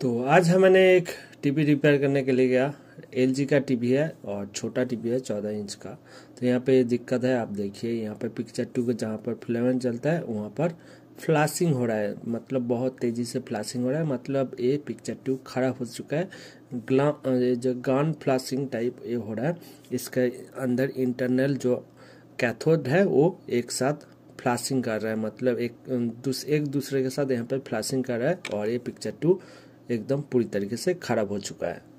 तो आज हम मैंने एक टीवी रिपेयर करने के लिए गया एल जी का टीवी है और छोटा टीवी है चौदह इंच का तो यहाँ पे दिक्कत है आप देखिए यहाँ पर पिक्चर टू का जहाँ पर फ्लेवन चलता है वहाँ पर फ्लाशिंग हो रहा है मतलब बहुत तेज़ी से फ्लाशिंग हो रहा है मतलब ये पिक्चर ट्यूब खराब हो चुका है ग्ला जो गान फ्लाशिंग टाइप ये हो रहा है इसके अंदर इंटरनल जो कैथोड है वो एक साथ फ्लैशिंग कर रहा है मतलब एक दूसरे एक दूसरे के साथ यहाँ पर फ्लाशिंग कर रहा है और ये पिक्चर टू एकदम पूरी तरीके से ख़राब हो चुका है